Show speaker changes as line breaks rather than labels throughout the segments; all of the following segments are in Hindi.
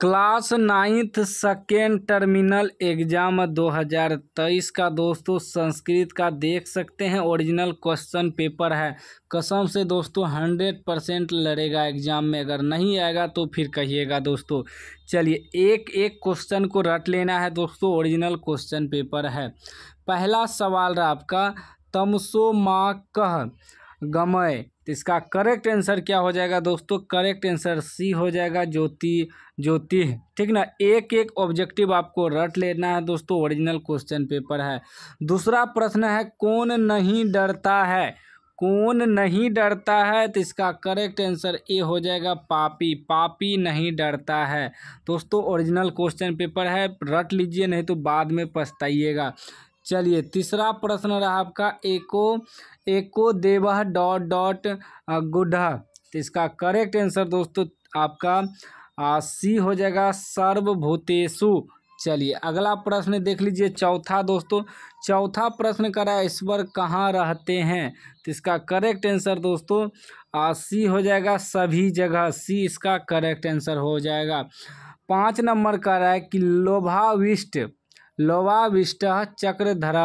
class ninth second terminal exam 2023 का दोस्तों संस्कृत का देख सकते हैं ओरिजिनल क्वेश्चन पेपर है कसम से दोस्तों हंड्रेड परसेंट लड़ेगा एग्ज़ाम में अगर नहीं आएगा तो फिर कहिएगा दोस्तों चलिए एक एक क्वेश्चन को रट लेना है दोस्तों ओरिजिनल क्वेश्चन पेपर है पहला सवाल रहा आपका तमसो माँ कह गमय तो इसका करेक्ट आंसर क्या हो जाएगा दोस्तों करेक्ट आंसर सी हो जाएगा ज्योति ज्योति ठीक ना एक एक ऑब्जेक्टिव आपको रट लेना है दोस्तों ओरिजिनल क्वेश्चन पेपर है दूसरा प्रश्न है कौन नहीं डरता है कौन नहीं डरता है तो इसका करेक्ट आंसर ए हो जाएगा पापी पापी नहीं डरता है दोस्तों ओरिजिनल क्वेश्चन पेपर है रट लीजिए नहीं तो बाद में पछताइएगा चलिए तीसरा प्रश्न रहा आपका एको एको देवह डॉट डॉट गुड तो इसका करेक्ट आंसर दोस्तों आपका आ, सी हो जाएगा सर्वभूतेशु चलिए अगला प्रश्न देख लीजिए चौथा दोस्तों चौथा प्रश्न करा ईश्वर कहाँ रहते हैं तो इसका करेक्ट आंसर दोस्तों आ, सी हो जाएगा सभी जगह सी इसका करेक्ट आंसर हो जाएगा पाँच नंबर का रहा है कि लोभाविष्ट विष्ट चक्रधर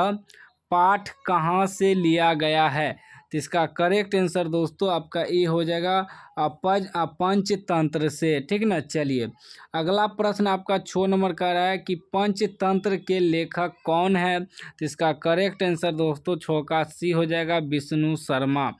पाठ कहाँ से लिया गया है तो इसका करेक्ट आंसर दोस्तों आपका ए हो जाएगा अपज पंचतंत्र से ठीक ना चलिए अगला प्रश्न आपका छः नंबर का रहा है कि पंचतंत्र के लेखक कौन है तो इसका करेक्ट आंसर दोस्तों छो का सी हो जाएगा विष्णु शर्मा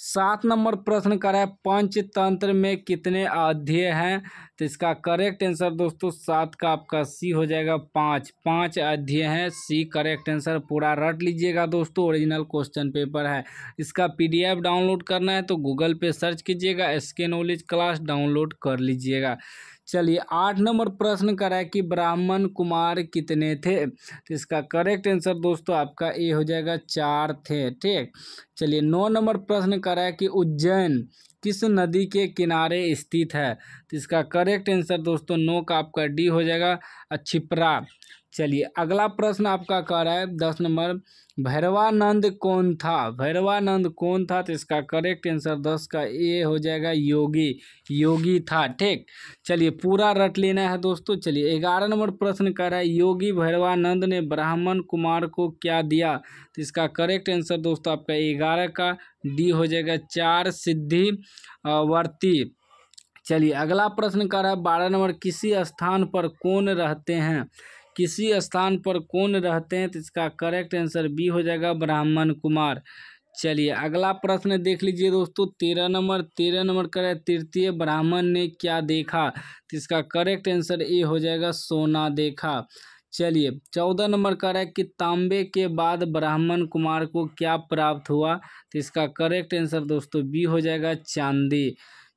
सात नंबर प्रश्न करा है पंचतंत्र में कितने अध्यय हैं तो इसका करेक्ट आंसर दोस्तों सात का आपका सी हो जाएगा पाँच पाँच अध्यय हैं सी करेक्ट आंसर पूरा रट लीजिएगा दोस्तों ओरिजिनल क्वेश्चन पेपर है इसका पीडीएफ डाउनलोड करना है तो गूगल पे सर्च कीजिएगा एस नॉलेज क्लास डाउनलोड कर लीजिएगा चलिए आठ नंबर प्रश्न करा है कि ब्राह्मण कुमार कितने थे तो इसका करेक्ट आंसर दोस्तों आपका ए हो जाएगा चार थे ठीक चलिए नौ नंबर प्रश्न करा है कि उज्जैन किस नदी के किनारे स्थित है तो इसका करेक्ट आंसर दोस्तों नो का आपका डी हो जाएगा छिपरा चलिए अगला प्रश्न आपका कह रहा है दस नंबर भैरवानंद कौन था भैरवानंद कौन था तो इसका करेक्ट आंसर दस का ए हो जाएगा योगी योगी था ठीक चलिए पूरा रट लेना है दोस्तों चलिए ग्यारह नंबर प्रश्न कह रहा है योगी भैरवानंद ने ब्राह्मण कुमार को क्या दिया तो इसका करेक्ट आंसर दोस्तों आपका ग्यारह का डी हो जाएगा चार सिद्धि वर्ती चलिए अगला प्रश्न कह रहा है बारह नंबर किसी स्थान पर कौन रहते हैं किसी स्थान पर कौन रहते हैं तो इसका करेक्ट आंसर बी हो जाएगा ब्राह्मण कुमार चलिए अगला प्रश्न देख लीजिए दोस्तों तेरह नंबर तेरह नंबर करें तृतीय ब्राह्मण ने क्या देखा तो इसका करेक्ट आंसर ए हो जाएगा सोना देखा चलिए चौदह नंबर रहा है कि तांबे के बाद ब्राह्मण कुमार को क्या प्राप्त हुआ तो इसका करेक्ट आंसर दोस्तों बी हो जाएगा चांदी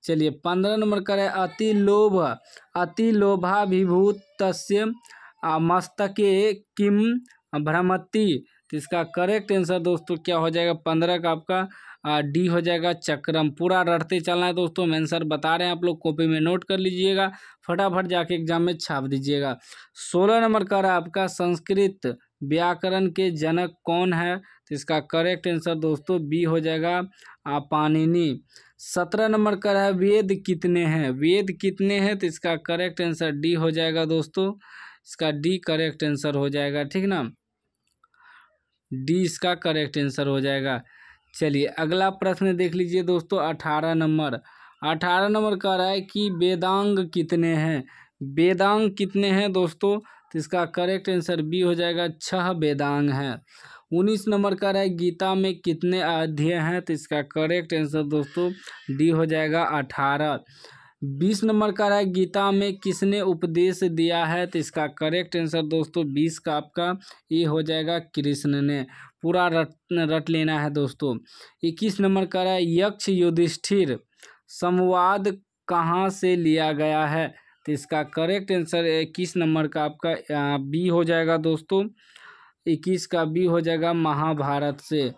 चलिए पंद्रह नंबर रहा है अति लोभ अति विभूत तस्य मस्तके किम भ्रमती तो इसका करेक्ट आंसर दोस्तों क्या हो जाएगा पंद्रह का आपका डी हो जाएगा चक्रम पूरा रटते चलना है दोस्तों हम आंसर बता रहे हैं आप लोग कॉपी में नोट कर लीजिएगा फटाफट जाके एग्जाम में छाप दीजिएगा सोलह नंबर का रहा आपका संस्कृत व्याकरण के जनक कौन है तो इसका करेक्ट आंसर दोस्तों बी हो जाएगा पानिनी सत्रह नंबर का रहा वेद कितने हैं वेद कितने हैं तो इसका करेक्ट आंसर डी हो जाएगा दोस्तों इसका डी करेक्ट आंसर हो जाएगा ठीक ना डी इसका करेक्ट आंसर हो जाएगा चलिए अगला प्रश्न देख लीजिए दोस्तों अठारह नंबर अठारह नंबर कह रहा है कि वेदांग कितने हैं वेदांग कितने हैं दोस्तों तो इसका करेक्ट आंसर बी हो जाएगा छह वेदांग हैं उन्नीस नंबर का रहा है गीता में कितने अध्याय हैं तो इसका करेक्ट आंसर दोस्तों डी हो जाएगा अठारह बीस नंबर का रहा है गीता में किसने उपदेश दिया है तो इसका करेक्ट आंसर दोस्तों बीस का आपका ये हो जाएगा कृष्ण ने पूरा रट रट लेना है दोस्तों इक्कीस नंबर का रहा है यक्ष युधिष्ठिर संवाद कहाँ से लिया गया है तो इसका करेक्ट आंसर इक्कीस नंबर का आपका बी हो जाएगा दोस्तों इक्कीस का बी हो जाएगा महाभारत से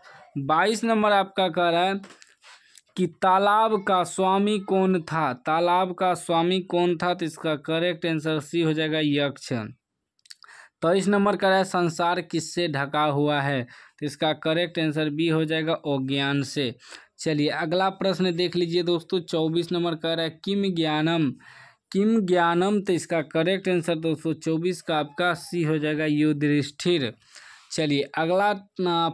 बाईस नंबर आपका कह रहा है कि तालाब का स्वामी कौन था तालाब का स्वामी कौन था तो इसका करेक्ट आंसर सी हो जाएगा यक्ष तेईस तो नंबर का है संसार किससे ढका हुआ है तो इसका करेक्ट आंसर बी हो जाएगा अज्ञान से चलिए अगला प्रश्न देख लीजिए दोस्तों चौबीस नंबर का रहा है किम ज्ञानम किम ज्ञानम तो इसका करेक्ट आंसर दोस्तों चौबीस का आपका सी हो जाएगा युधिष्ठिर चलिए अगला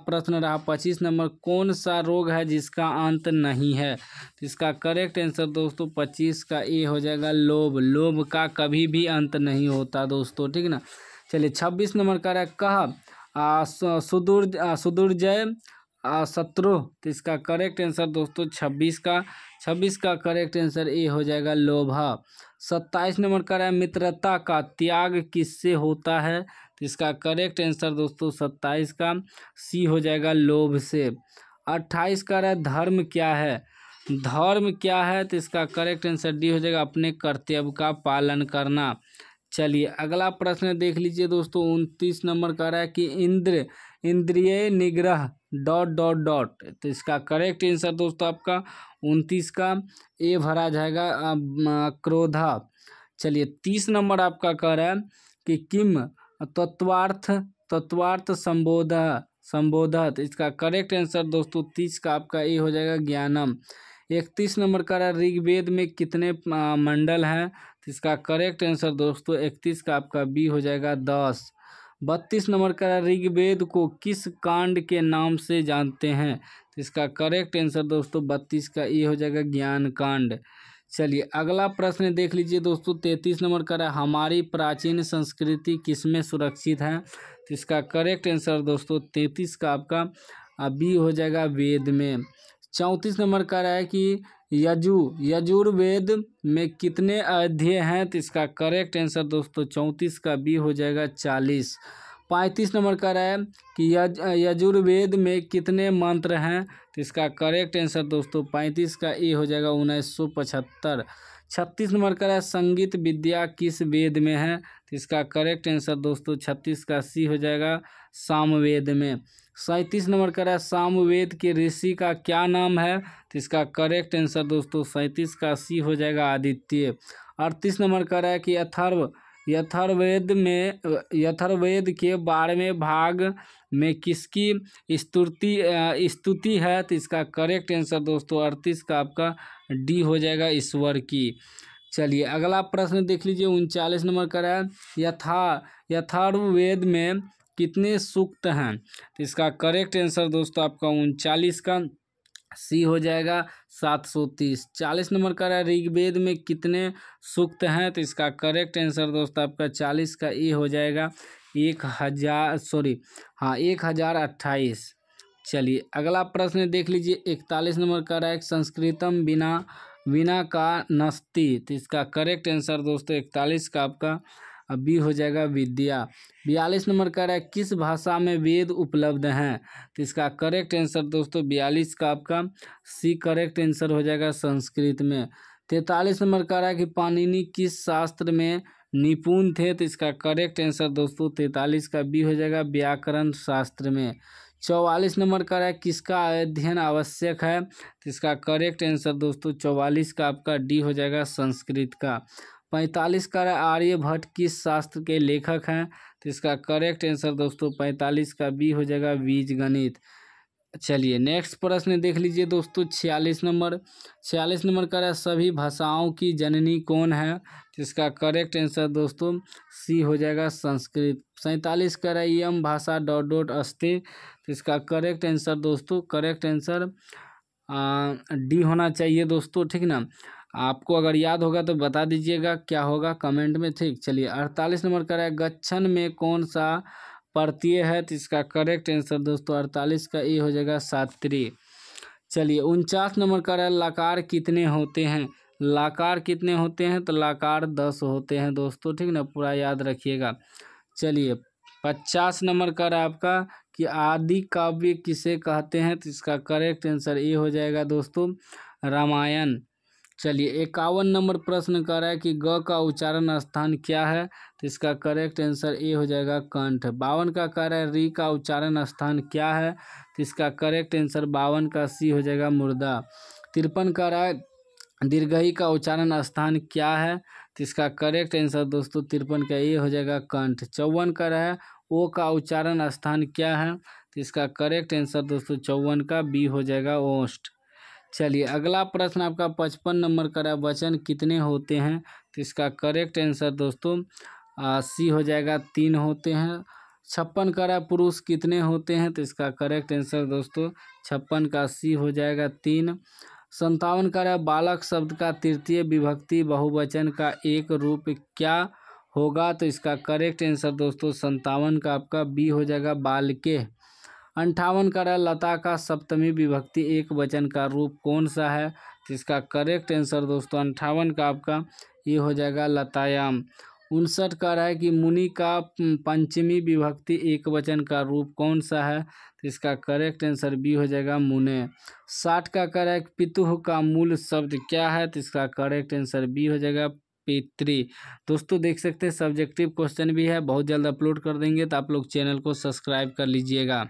प्रश्न रहा पच्चीस नंबर कौन सा रोग है जिसका अंत नहीं है तो इसका करेक्ट आंसर दोस्तों पच्चीस का ए हो जाएगा लोभ लोभ का कभी भी अंत नहीं होता दोस्तों ठीक ना चलिए छब्बीस नंबर का रहा कह सुदूर सुदूर्जय शत्रु तो इसका करेक्ट आंसर दोस्तों छब्बीस का छब्बीस का करेक्ट आंसर ए हो जाएगा लोभा सत्ताईस नंबर का रहा मित्रता का त्याग किससे होता है तो इसका करेक्ट आंसर दोस्तों सत्ताईस का सी हो जाएगा लोभ से अट्ठाईस का रहा धर्म क्या है धर्म क्या है तो इसका करेक्ट आंसर डी हो जाएगा अपने कर्तव्य का पालन करना चलिए अगला प्रश्न देख लीजिए दोस्तों उनतीस नंबर का रहा है कि इंद्र इंद्रिय निग्रह डॉट डॉट डॉट तो इसका करेक्ट आंसर दोस्तों आपका उनतीस का ए भरा जाएगा क्रोधा चलिए तीस नंबर आपका कह रहा है कि किम तत्वार्थ तत्वार्थ संबोध संबोधत इसका करेक्ट आंसर दोस्तों तीस का आपका ए हो जाएगा ज्ञानम इकतीस नंबर का रहा ऋग्वेद में कितने मंडल हैं तो इसका करेक्ट आंसर दोस्तों इकतीस का आपका बी हो जाएगा दस बत्तीस नंबर का ऋग्वेद को किस कांड के नाम से जानते हैं तो इसका करेक्ट आंसर दोस्तों बत्तीस का ए हो जाएगा ज्ञान कांड चलिए अगला प्रश्न देख लीजिए दोस्तों तैंतीस नंबर का है हमारी प्राचीन संस्कृति किसमें सुरक्षित है तो इसका करेक्ट आंसर दोस्तों तैंतीस का आपका बी हो जाएगा वेद में चौंतीस नंबर का रहा है कि यजु यजुर्वेद में कितने अध्याय हैं तो इसका करेक्ट आंसर दोस्तों चौंतीस का बी हो जाएगा चालीस पैंतीस नंबर का रहा है कि यज यजुर्वेद में कितने मंत्र हैं तो इसका करेक्ट आंसर दोस्तों पैंतीस का ए हो जाएगा उन्नीस सौ पचहत्तर छत्तीस नंबर का है संगीत विद्या किस वेद में है तो इसका करेक्ट आंसर दोस्तों छत्तीस का सी हो जाएगा सामवेद में सैंतीस नंबर का है सामवेद के ऋषि का क्या नाम है तो इसका करेक्ट आंसर दोस्तों सैंतीस का सी हो जाएगा आदित्य अड़तीस नंबर का है कि अथर्व यथर्वेद में यथर्वेद के बारहवें भाग में किसकी स्तुति स्तुति है तो इसका करेक्ट आंसर दोस्तों अड़तीस का आपका डी हो जाएगा ईश्वर की चलिए अगला प्रश्न देख लीजिए उनचालीस नंबर का है यथा यथर्वेद में कितने सूक्त हैं तो इसका करेक्ट आंसर दोस्तों आपका उनचालीस का सी हो जाएगा सात सौ तीस चालीस नंबर का रहा है ऋग्वेद में कितने सूक्त हैं तो इसका करेक्ट आंसर दोस्तों आपका चालीस का ए हो जाएगा एक हज़ार सॉरी हाँ एक हज़ार अट्ठाईस चलिए अगला प्रश्न देख लीजिए इकतालीस नंबर का रहा है संस्कृतम बिना बिना का नस्ती तो इसका करेक्ट आंसर दोस्तों इकतालीस का आपका अब बी हो जाएगा विद्या बयालीस नंबर कह रहा है किस भाषा में वेद उपलब्ध हैं तो इसका करेक्ट आंसर दोस्तों बयालीस का आपका सी करेक्ट आंसर हो जाएगा संस्कृत में तैतालीस नंबर कह रहा है कि पानिनी किस शास्त्र में निपुण थे तो इसका करेक्ट आंसर दोस्तों तैतालीस का बी हो जाएगा व्याकरण शास्त्र में चौवालीस नंबर कह रहा है किसका अध्ययन आवश्यक है तो इसका करेक्ट आंसर दोस्तों चौवालीस का आपका डी हो जाएगा संस्कृत का पैंतालीस का आर्यभट्ट किस शास्त्र के लेखक हैं तो इसका करेक्ट आंसर दोस्तों पैंतालीस का बी हो जाएगा बीज गणित चलिए नेक्स्ट प्रश्न देख लीजिए दोस्तों छियालीस नंबर छियालीस नंबर का रहा सभी भाषाओं की जननी कौन है जिसका करेक्ट आंसर दोस्तों सी हो जाएगा संस्कृत सैंतालीस का रहा यम भाषा डॉट डॉट अस्थि तो इसका करेक्ट आंसर दोस्तों करेक्ट आंसर डी होना चाहिए दोस्तों ठीक ना आपको अगर याद होगा तो बता दीजिएगा क्या होगा कमेंट में ठीक चलिए अड़तालीस नंबर का है गच्छन में कौन सा प्रत्यय है तो इसका करेक्ट आंसर दोस्तों अड़तालीस का ए हो जाएगा सात्री चलिए उनचास नंबर कर है लाकार कितने होते हैं लाकार कितने होते हैं तो लाकार दस होते हैं दोस्तों ठीक ना पूरा याद रखिएगा चलिए पचास नंबर का है आपका कि आदि काव्य किसे कहते हैं तो इसका करेक्ट आंसर ए हो जाएगा दोस्तों रामायण चलिए इक्यावन नंबर प्रश्न कह रहा है कि ग का उच्चारण स्थान क्या है तो इसका करेक्ट आंसर ए हो जाएगा कंठ बावन का कह रहा है री का उच्चारण स्थान क्या है तो इसका करेक्ट आंसर बावन का सी हो जाएगा मुर्दा तिरपन कह रहा है दीर्घई का उच्चारण स्थान क्या है तो इसका करेक्ट आंसर दोस्तों तिरपन का ए हो जाएगा कंठ चौवन का रहा है ओ का उच्चारण स्थान क्या है तो इसका करेक्ट आंसर दोस्तों चौवन का बी हो जाएगा ओस्ट चलिए अगला प्रश्न आपका पचपन नंबर का वचन कितने होते हैं तो इसका करेक्ट आंसर दोस्तों सी हो जाएगा तीन होते हैं छप्पन का रहा पुरुष कितने होते हैं तो इसका करेक्ट आंसर दोस्तों छप्पन का सी हो जाएगा तीन संतावन का रहा बालक शब्द का तृतीय विभक्ति बहुवचन का एक रूप क्या होगा तो इसका करेक्ट आंसर दोस्तों संतावन का आपका बी हो जाएगा बाल के अंठावन करा लता का सप्तमी विभक्ति एक वचन का रूप कौन सा है जिसका करेक्ट आंसर दोस्तों अंठावन का आपका ये हो जाएगा लतायाम उनसठ का रहा है कि मुनि का पंचमी विभक्ति एक वचन का रूप कौन सा है तो इसका करेक्ट आंसर बी हो जाएगा मुने साठ का कह रहा है कि पितुह का मूल शब्द क्या है तो इसका करेक्ट आंसर बी हो जाएगा पित्री दोस्तों देख सकते हैं सब्जेक्टिव क्वेश्चन भी है बहुत जल्द अपलोड कर देंगे तो आप लोग चैनल को सब्सक्राइब कर लीजिएगा